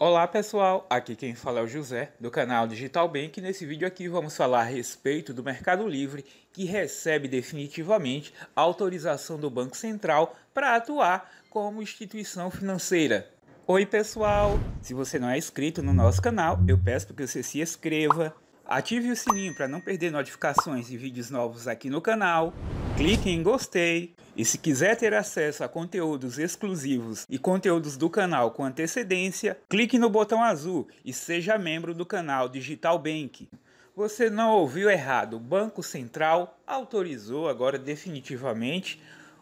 Olá pessoal, aqui quem fala é o José do canal Digital Bank e nesse vídeo aqui vamos falar a respeito do Mercado Livre que recebe definitivamente a autorização do Banco Central para atuar como instituição financeira. Oi pessoal, se você não é inscrito no nosso canal, eu peço que você se inscreva, ative o sininho para não perder notificações de vídeos novos aqui no canal, clique em gostei e se quiser ter acesso a conteúdos exclusivos e conteúdos do canal com antecedência, clique no botão azul e seja membro do canal Digital Bank. Você não ouviu errado, o Banco Central autorizou agora definitivamente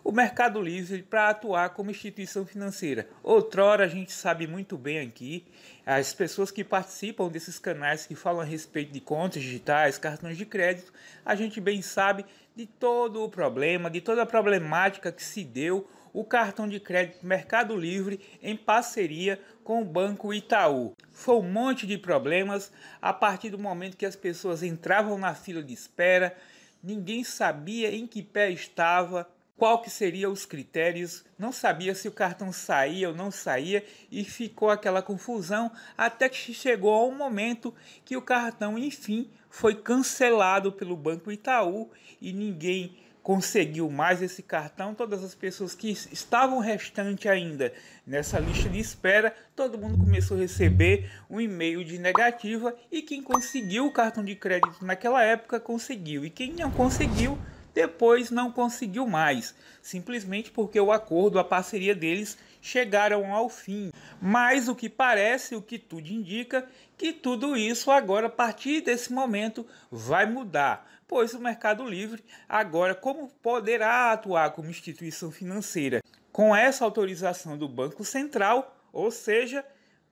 o Mercado Livre para atuar como instituição financeira. Outrora, a gente sabe muito bem aqui, as pessoas que participam desses canais que falam a respeito de contas digitais, cartões de crédito, a gente bem sabe de todo o problema, de toda a problemática que se deu o cartão de crédito Mercado Livre em parceria com o Banco Itaú. Foi um monte de problemas a partir do momento que as pessoas entravam na fila de espera, ninguém sabia em que pé estava qual que seria os critérios, não sabia se o cartão saía ou não saía e ficou aquela confusão até que chegou ao momento que o cartão enfim foi cancelado pelo Banco Itaú e ninguém conseguiu mais esse cartão, todas as pessoas que estavam restante ainda nessa lista de espera, todo mundo começou a receber um e-mail de negativa e quem conseguiu o cartão de crédito naquela época conseguiu e quem não conseguiu depois não conseguiu mais, simplesmente porque o acordo, a parceria deles chegaram ao fim. Mas o que parece, o que tudo indica, que tudo isso agora, a partir desse momento, vai mudar, pois o Mercado Livre agora como poderá atuar como instituição financeira com essa autorização do Banco Central, ou seja,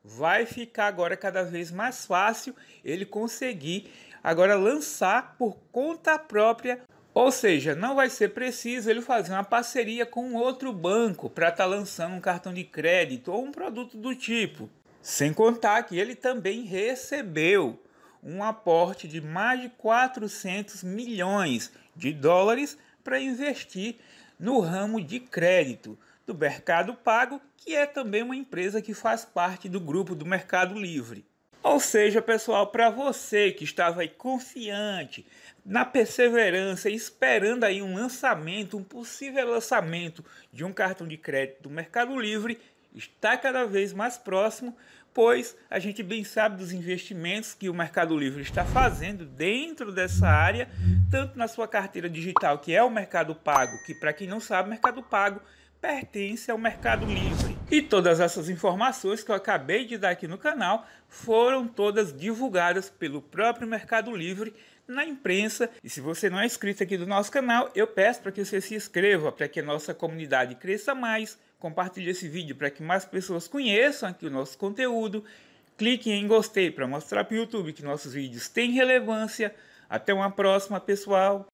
vai ficar agora cada vez mais fácil ele conseguir agora lançar por conta própria ou seja, não vai ser preciso ele fazer uma parceria com outro banco para estar tá lançando um cartão de crédito ou um produto do tipo. Sem contar que ele também recebeu um aporte de mais de 400 milhões de dólares para investir no ramo de crédito do Mercado Pago, que é também uma empresa que faz parte do grupo do Mercado Livre. Ou seja, pessoal, para você que estava aí confiante, na perseverança, esperando aí um lançamento, um possível lançamento de um cartão de crédito do Mercado Livre, está cada vez mais próximo, pois a gente bem sabe dos investimentos que o Mercado Livre está fazendo dentro dessa área, tanto na sua carteira digital, que é o Mercado Pago, que para quem não sabe, Mercado Pago pertence ao Mercado Livre. E todas essas informações que eu acabei de dar aqui no canal foram todas divulgadas pelo próprio Mercado Livre na imprensa. E se você não é inscrito aqui do nosso canal, eu peço para que você se inscreva para que a nossa comunidade cresça mais. Compartilhe esse vídeo para que mais pessoas conheçam aqui o nosso conteúdo. Clique em gostei para mostrar para o YouTube que nossos vídeos têm relevância. Até uma próxima, pessoal!